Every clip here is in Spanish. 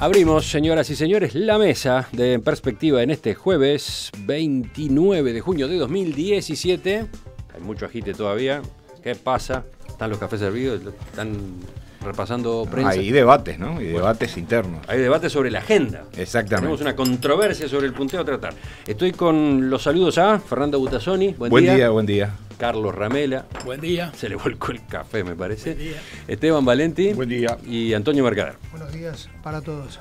Abrimos, señoras y señores, la mesa de Perspectiva en este jueves 29 de junio de 2017. Hay mucho agite todavía. ¿Qué pasa? Están los cafés servidos, están repasando prensa. Hay debates, ¿no? Y debates internos. Hay debates sobre la agenda. Exactamente. Tenemos una controversia sobre el punteo a tratar. Estoy con los saludos a Fernando Butazzoni. Buen, buen día. buen día. Carlos Ramela. Buen día. Se le volcó el café, me parece. Buen día. Esteban Valenti. Buen día. Y Antonio Mercader. Buenos días para todos.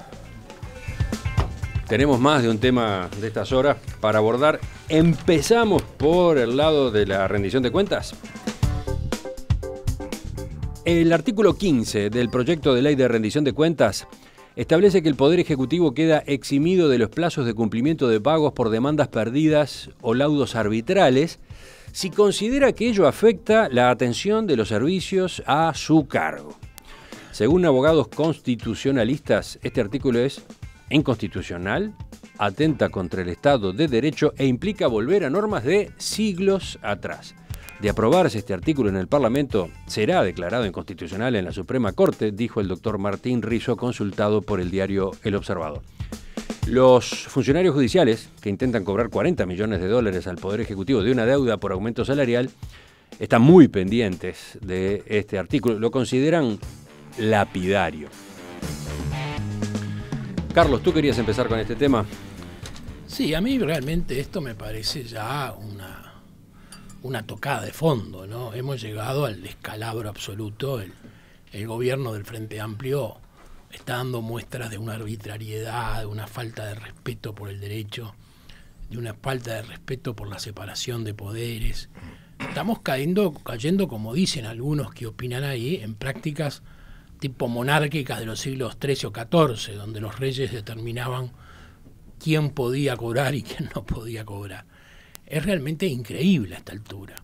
Tenemos más de un tema de estas horas para abordar. Empezamos por el lado de la rendición de cuentas. El artículo 15 del proyecto de ley de rendición de cuentas establece que el Poder Ejecutivo queda eximido de los plazos de cumplimiento de pagos por demandas perdidas o laudos arbitrales si considera que ello afecta la atención de los servicios a su cargo. Según abogados constitucionalistas, este artículo es inconstitucional, atenta contra el Estado de Derecho e implica volver a normas de siglos atrás de aprobarse este artículo en el Parlamento, será declarado inconstitucional en la Suprema Corte, dijo el doctor Martín Rizzo, consultado por el diario El Observador. Los funcionarios judiciales, que intentan cobrar 40 millones de dólares al Poder Ejecutivo de una deuda por aumento salarial, están muy pendientes de este artículo. Lo consideran lapidario. Carlos, tú querías empezar con este tema. Sí, a mí realmente esto me parece ya una, una tocada de fondo, ¿no? Hemos llegado al descalabro absoluto, el, gobierno del Frente Amplio está dando muestras de una arbitrariedad, de una falta de respeto por el derecho, de una falta de respeto por la separación de poderes. Estamos cayendo, cayendo como dicen algunos que opinan ahí, en prácticas tipo monárquicas de los siglos XIII o XIV, donde los reyes determinaban quién podía cobrar y quién no podía cobrar. Es realmente increíble a esta altura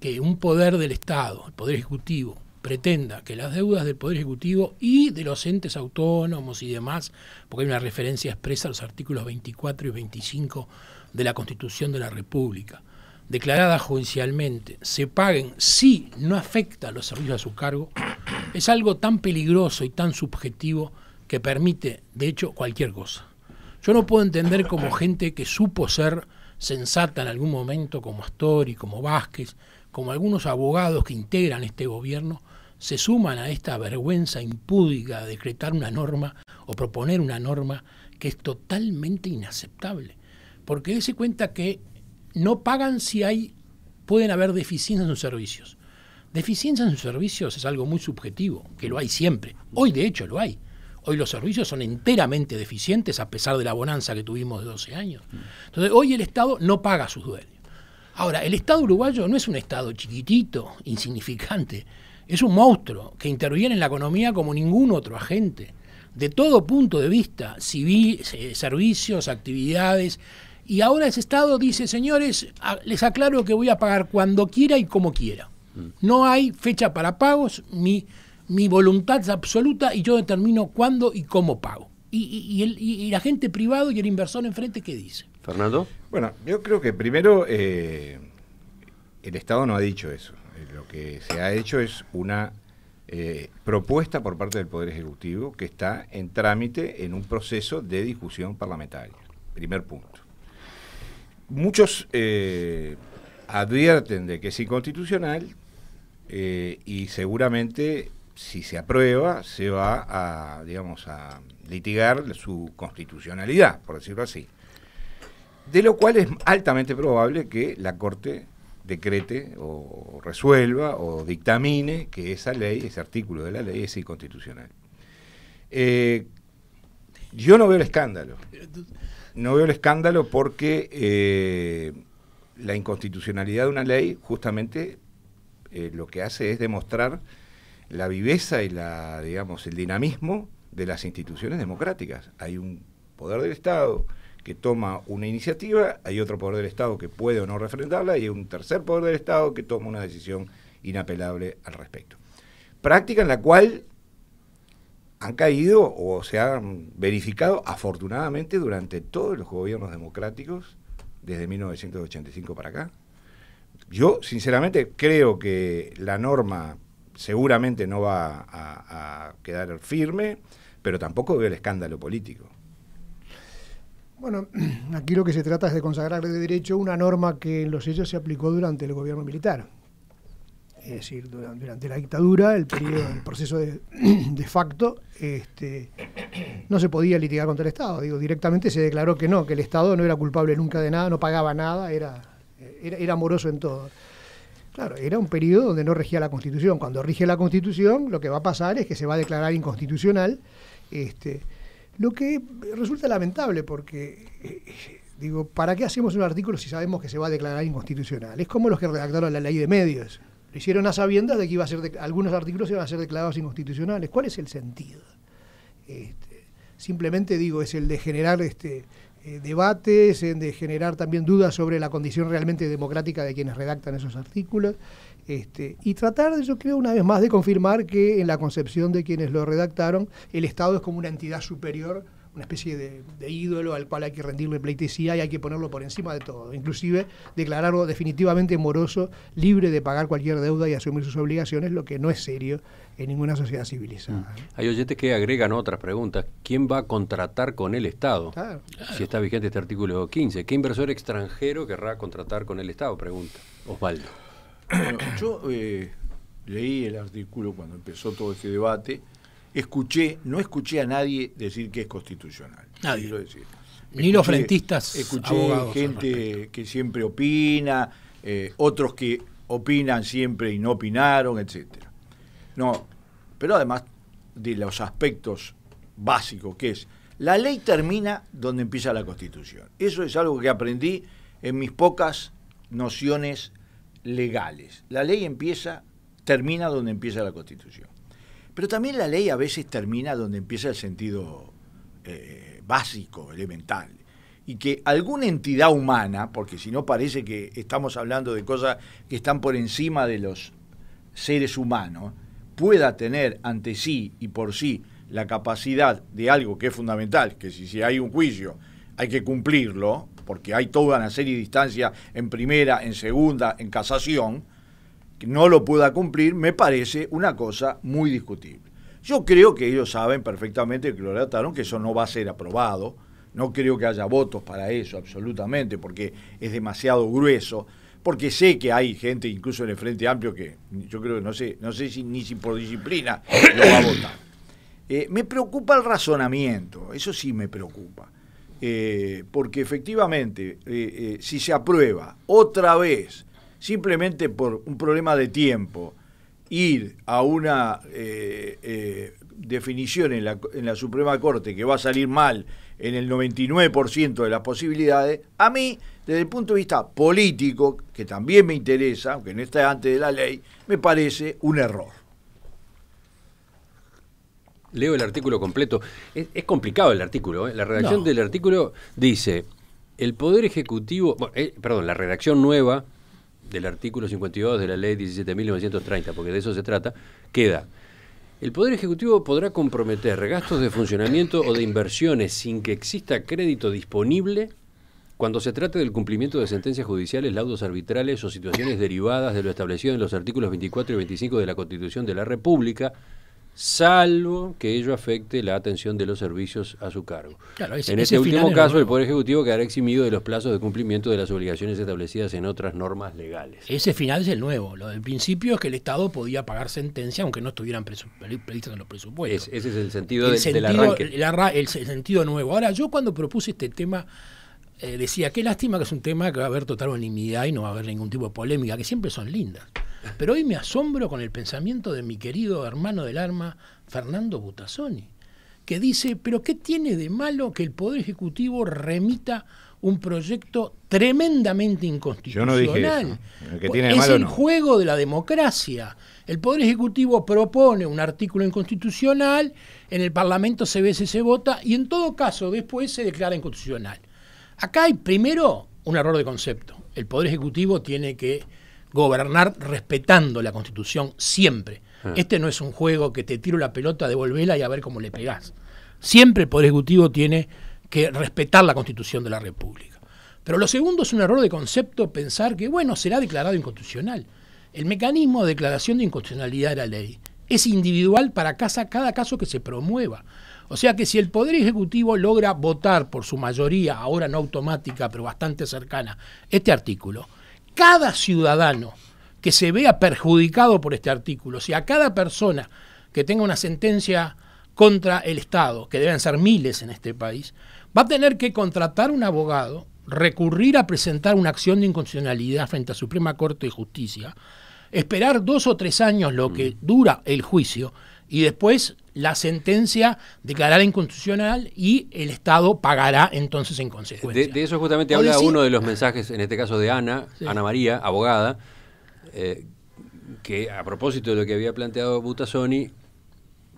que un poder del Estado, el Poder Ejecutivo, pretenda que las deudas del Poder Ejecutivo y de los entes autónomos y demás, porque hay una referencia expresa a los artículos 24 y 25 de la Constitución de la República, declaradas judicialmente, se paguen si no afecta a los servicios a su cargo, es algo tan peligroso y tan subjetivo que permite, de hecho, cualquier cosa. Yo no puedo entender como gente que supo ser sensata en algún momento como Astori, como Vázquez, como algunos abogados que integran este gobierno, se suman a esta vergüenza impúdica de decretar una norma o proponer una norma que es totalmente inaceptable. Porque ese cuenta que no pagan si hay, pueden haber deficiencias en sus servicios. deficiencias en sus servicios es algo muy subjetivo, que lo hay siempre. Hoy de hecho lo hay. Hoy los servicios son enteramente deficientes a pesar de la bonanza que tuvimos de 12 años. Entonces, hoy el Estado no paga sus dueños. Ahora, el Estado uruguayo no es un Estado chiquitito, insignificante. Es un monstruo que interviene en la economía como ningún otro agente. De todo punto de vista, civil, eh, servicios, actividades. Y ahora ese Estado dice, señores, les aclaro que voy a pagar cuando quiera y como quiera. Mm. No hay fecha para pagos. ni mi voluntad es absoluta y yo determino cuándo y cómo pago. Y, el, y, la gente privado y el inversor enfrente, ¿qué dice? Fernando. Bueno, yo creo que primero eh, el Estado no ha dicho eso. Eh, lo que se ha hecho es una eh, propuesta por parte del Poder Ejecutivo que está en trámite en un proceso de discusión parlamentaria. Primer punto. Muchos advierten de que es inconstitucional y seguramente si se aprueba, se va a, digamos, a litigar su constitucionalidad, por decirlo así. De lo cual es altamente probable que la Corte decrete o resuelva o dictamine que esa ley, ese artículo de la ley es inconstitucional. Eh, yo no veo el escándalo. No veo el escándalo porque eh, la inconstitucionalidad de una ley justamente eh, lo que hace es demostrar la viveza y la, digamos, el dinamismo de las instituciones democráticas. Hay un poder del Estado que toma una iniciativa, hay otro poder del Estado que puede o no refrendarla y hay un tercer poder del Estado que toma una decisión inapelable al respecto. Práctica en la cual han caído o se han verificado afortunadamente durante todos los gobiernos democráticos desde 1985 para acá. Yo sinceramente creo que la norma seguramente no va a, quedar firme, pero tampoco veo el escándalo político. Bueno, aquí lo que se trata es de consagrar de derecho una norma que en los hechos se aplicó durante el gobierno militar. Es decir, durante, la dictadura, el, periodo, el proceso de, facto, este, no se podía litigar contra el Estado. Digo, directamente se declaró que no, que el Estado no era culpable nunca de nada, no pagaba nada, era, eh, era amoroso en todo. Claro, era un periodo donde no regía la Constitución. Cuando rige la Constitución, lo que va a pasar es que se va a declarar inconstitucional. Este, lo que resulta lamentable porque, eh, digo, ¿para qué hacemos un artículo si sabemos que se va a declarar inconstitucional? Es como los que redactaron la ley de medios. Lo hicieron a sabiendas de que iba a ser algunos artículos iban a ser declarados inconstitucionales. ¿Cuál es el sentido? Este, simplemente digo, es el de generar este, eh, debates, en de generar también dudas sobre la condición realmente democrática de quienes redactan esos artículos. Este, y tratar, yo creo, una vez más de confirmar que en la concepción de quienes lo redactaron, el Estado es como una entidad superior una especie de, ídolo al cual hay que rendirle pleitesía y hay que ponerlo por encima de todo, inclusive declararlo definitivamente moroso, libre de pagar cualquier deuda y asumir sus obligaciones, lo que no es serio en ninguna sociedad civilizada. Mm. Hay oyentes que agregan otras preguntas. ¿Quién va a contratar con el Estado? Si está vigente este artículo 15. ¿Qué inversor extranjero querrá contratar con el Estado? Pregunta Osvaldo. yo eh, leí el artículo cuando empezó todo este debate escuché, no escuché a nadie decir que es constitucional. Nadie. Decir. Ni los frentistas. Escuché gente que siempre opina, eh, otros que opinan siempre y no opinaron, etc. No, pero además de los aspectos básicos, que es la ley termina donde empieza la Constitución. Eso es algo que aprendí en mis pocas nociones legales. La ley empieza, termina donde empieza la Constitución. Pero también la ley a veces termina donde empieza el sentido eh, básico, elemental. Y que alguna entidad humana, porque si no parece que estamos hablando de cosas que están por encima de los seres humanos, pueda tener ante sí y por sí la capacidad de algo que es fundamental, que si, si hay un juicio hay que cumplirlo, porque hay toda una serie de distancias en primera, en segunda, en casación, que no lo pueda cumplir, me parece una cosa muy discutible. Yo creo que ellos saben perfectamente que lo relataron, que eso no va a ser aprobado. No creo que haya votos para eso, absolutamente, porque es demasiado grueso. Porque sé que hay gente, incluso en el Frente Amplio, que yo creo que no sé, no sé si ni si por disciplina lo va a votar. Eh, me preocupa el razonamiento, eso sí me preocupa. Eh, porque efectivamente, eh, si se aprueba otra vez simplemente por un problema de tiempo, ir a una eh, eh, definición en la, en la Suprema Corte que va a salir mal en el 99% de las posibilidades, a mí, desde el punto de vista político, que también me interesa, aunque no está antes de la ley, me parece un error. Leo el artículo completo. Es, complicado el artículo. ¿eh? La redacción del artículo dice, el Poder Ejecutivo, perdón, la redacción nueva del artículo 52 de la ley 17.930, porque de eso se trata, queda. El Poder Ejecutivo podrá comprometer gastos de funcionamiento o de inversiones sin que exista crédito disponible cuando se trate del cumplimiento de sentencias judiciales, laudos arbitrales o situaciones derivadas de lo establecido en los artículos 24 y 25 de la Constitución de la República, salvo que ello afecte la atención de los servicios a su cargo. En ese, en este último caso, el Poder Ejecutivo quedará eximido de los plazos de cumplimiento de las obligaciones establecidas en otras normas legales. Ese final es el nuevo. Lo del principio es que el Estado podía pagar sentencia aunque no estuvieran previstas en los presupuestos. ese es el sentido, el del, sentido, arranque. El, sentido nuevo. Ahora, yo cuando propuse este tema... Eh, decía, qué lástima que es un tema que va a haber total unanimidad y no va a haber ningún tipo de polémica, que siempre son lindas. Pero hoy me asombro con el pensamiento de mi querido hermano del arma, Fernando Butazzoni, que dice, pero ¿qué tiene de malo que el Poder Ejecutivo remita un proyecto tremendamente inconstitucional? Yo no dije que tiene es el juego de la democracia. El Poder Ejecutivo propone un artículo inconstitucional, en el Parlamento se ve si se vota y en todo caso después se declara inconstitucional. Acá hay primero un error de concepto. El Poder Ejecutivo tiene que gobernar respetando la Constitución siempre. Ah. Este no es un juego que te tiro la pelota, devolvela y a ver cómo le pegás. Siempre el Poder Ejecutivo tiene que respetar la Constitución de la República. Pero lo segundo es un error de concepto pensar que, bueno, será declarado inconstitucional. El mecanismo de declaración de inconstitucionalidad de la ley es individual para cada caso que se promueva. O sea que si el Poder Ejecutivo logra votar por su mayoría, ahora no automática, pero bastante cercana, este artículo, cada ciudadano que se vea perjudicado por este artículo, si a cada persona que tenga una sentencia contra el Estado, que deben ser miles en este país, va a tener que contratar un abogado, recurrir a presentar una acción de inconstitucionalidad frente a Suprema Corte de Justicia, esperar dos o tres años lo que mm. dura el juicio y después la sentencia declarará inconstitucional y el Estado pagará entonces en consecuencia. De, eso justamente habla uno de los mensajes, en este caso de Ana, Ana María, abogada, eh, que a propósito de lo que había planteado Butasoni,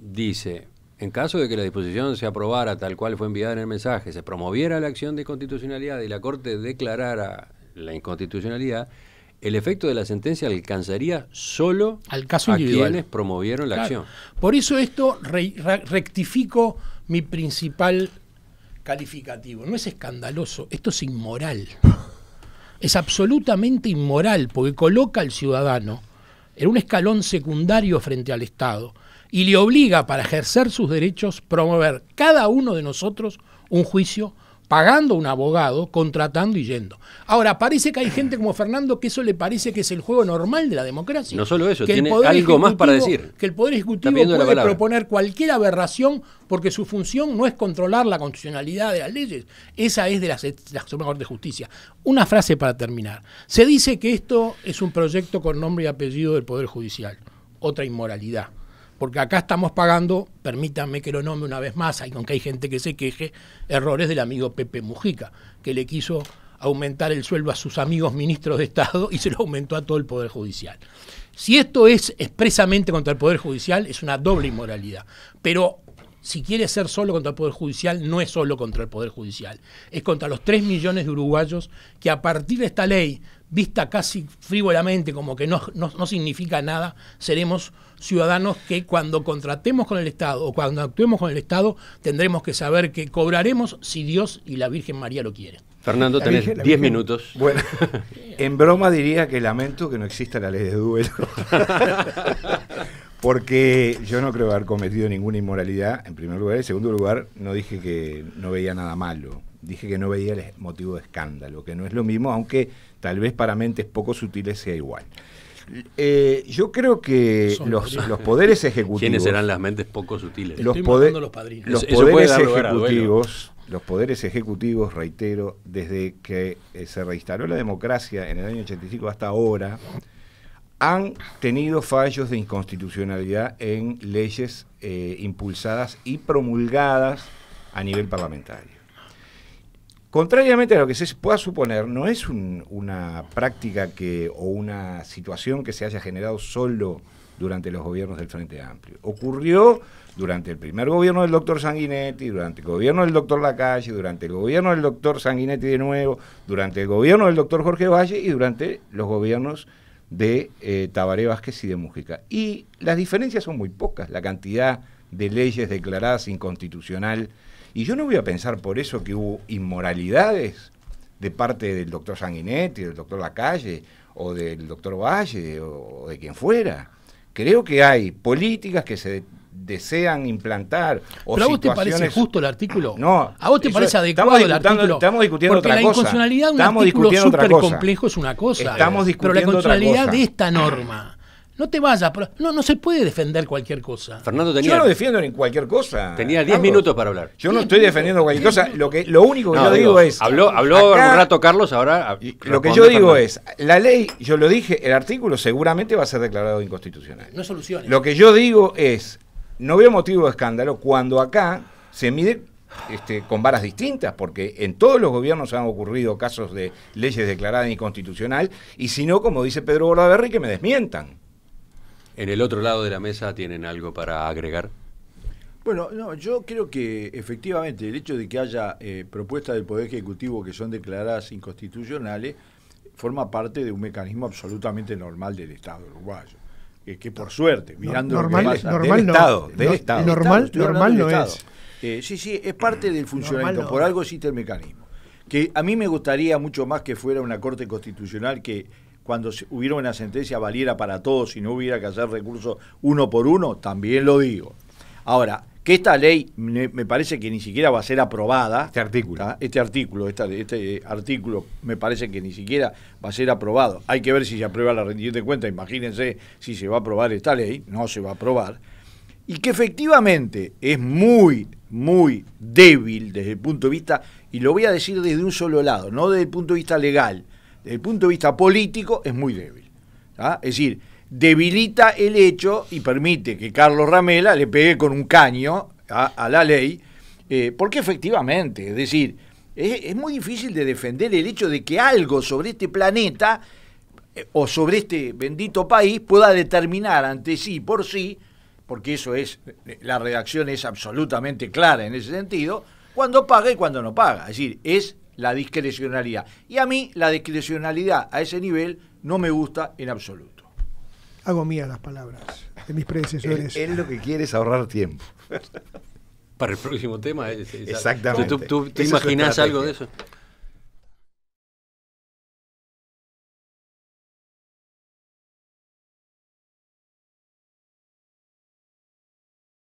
dice, en caso de que la disposición se aprobara tal cual fue enviada en el mensaje, se promoviera la acción de constitucionalidad y la Corte declarara la inconstitucionalidad, el efecto de la sentencia alcanzaría solo Al caso a quienes promovieron la acción. Por eso esto rectifico mi principal calificativo. No es escandaloso, esto es inmoral. Es absolutamente inmoral porque coloca al ciudadano en un escalón secundario frente al Estado y le obliga para ejercer sus derechos promover cada uno de nosotros un juicio pagando un abogado, contratando y yendo. Ahora, parece que hay gente como Fernando que eso le parece que es el juego normal de la democracia. No solo eso, tiene algo más para decir. Que el Poder Ejecutivo puede proponer cualquier aberración porque su función no es controlar la constitucionalidad de las leyes. Esa es de las, la Suprema Corte de Justicia. Una frase para terminar. Se dice que esto es un proyecto con nombre y apellido del Poder Judicial. Otra inmoralidad porque acá estamos pagando, permítanme que lo nombre una vez más, aunque hay gente que se queje, errores del amigo Pepe Mujica, que le quiso aumentar el sueldo a sus amigos ministros de Estado y se lo aumentó a todo el Poder Judicial. Si esto es expresamente contra el Poder Judicial, es una doble inmoralidad. Pero si quiere ser solo contra el Poder Judicial, no es solo contra el Poder Judicial. Es contra los 3 millones de uruguayos que a partir de esta ley vista casi frívolamente como que no, no, significa nada, seremos ciudadanos que cuando contratemos con el Estado o cuando actuemos con el Estado tendremos que saber que cobraremos si Dios y la Virgen María lo quieren. Fernando, tenés 10 minutos. Bueno, en broma diría que lamento que no exista la ley de duelo. Porque yo no creo haber cometido ninguna inmoralidad, en primer lugar. En segundo lugar, no dije que no veía nada malo. Dije que no veía el motivo de escándalo, que no es lo mismo, aunque Tal vez para mentes poco sutiles sea igual. Eh, yo creo que los, poderes ejecutivos. ¿Quiénes serán las mentes poco sutiles? Los, los, poderes ejecutivos. Los poderes ejecutivos, reitero, desde que eh, se reinstaló la democracia en el año 85 hasta ahora, han tenido fallos de inconstitucionalidad en leyes eh, impulsadas y promulgadas a nivel parlamentario. Contrariamente a lo que se pueda suponer, no es una práctica que, o una situación que se haya generado solo durante los gobiernos del Frente Amplio. Ocurrió durante el primer gobierno del doctor Sanguinetti, durante el gobierno del doctor Lacalle, durante el gobierno del doctor Sanguinetti de nuevo, durante el gobierno del doctor Jorge Valle y durante los gobiernos de eh, Tabaré Vázquez y de Mújica. Y las diferencias son muy pocas, la cantidad de leyes declaradas inconstitucional y yo no voy a pensar por eso que hubo inmoralidades de parte del doctor Sanguinetti, del doctor Lacalle, o del doctor Valle, o, de quien fuera. Creo que hay políticas que se desean implantar. O ¿Pero a vos te parece justo el artículo? No. ¿A vos te parece adecuado el artículo? Estamos discutiendo Porque otra la inconstitucionalidad de un estamos artículo súper complejo es una cosa. Estamos discutiendo pero la inconstitucionalidad de esta norma no te vayas. Pero no, no se puede defender cualquier cosa. Fernando tenía. Yo no defiendo en cualquier cosa. Tenía 10 minutos para hablar. Yo no estoy defendiendo cualquier cosa. Lo, que, lo único que yo digo, es. Habló, habló un rato Carlos, ahora. Lo que yo digo es: la ley, yo lo dije, el artículo seguramente va a ser declarado inconstitucional. No soluciones. Lo que yo digo es: no veo motivo de escándalo cuando acá se mide este, con varas distintas, porque en todos los gobiernos han ocurrido casos de leyes declaradas inconstitucional, y si no, como dice Pedro Bordaberry, que me desmientan. En el otro lado de la mesa tienen algo para agregar. Bueno, no, yo creo que efectivamente el hecho de que haya eh, propuestas del Poder Ejecutivo que son declaradas inconstitucionales forma parte de un mecanismo absolutamente normal del Estado uruguayo. Que, por suerte, mirando el normal Estado, del Estado. Normal, normal no es. Eh, sí, sí, es parte del mm, funcionamiento, por algo existe el mecanismo. Que a mí me gustaría mucho más que fuera una Corte Constitucional que cuando hubiera una sentencia valiera para todos y no hubiera que hacer recursos uno por uno, también lo digo. Ahora, que esta ley me, parece que ni siquiera va a ser aprobada. Este artículo. Este artículo, este eh, artículo me parece que ni siquiera va a ser aprobado. Hay que ver si se aprueba la rendición de cuentas, imagínense si se va a aprobar esta ley, no se va a aprobar. Y que efectivamente es muy, muy débil desde el punto de vista, y lo voy a decir desde un solo lado, no desde el punto de vista legal, desde el punto de vista político, es muy débil. Es decir, debilita el hecho y permite que Carlos Ramela le pegue con un caño a, la ley, eh, porque efectivamente, es decir, es, muy difícil de defender el hecho de que algo sobre este planeta eh, o sobre este bendito país pueda determinar ante sí por sí, porque eso es, la redacción es absolutamente clara en ese sentido, cuando paga y cuando no paga. Es decir, es la discrecionalidad. Y a mí la discrecionalidad a ese nivel no me gusta en absoluto. Hago mía las palabras de mis predecesores. Él, lo que quiere es ahorrar tiempo. Para el próximo tema. Exactamente. te imaginas algo de eso?